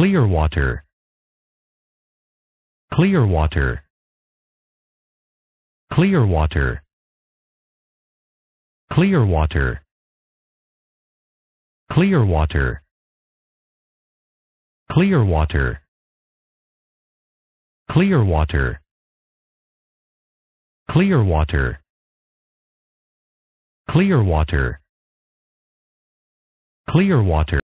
clear water clear water clear water clear water clear water clear water clear water clear water clear water clear water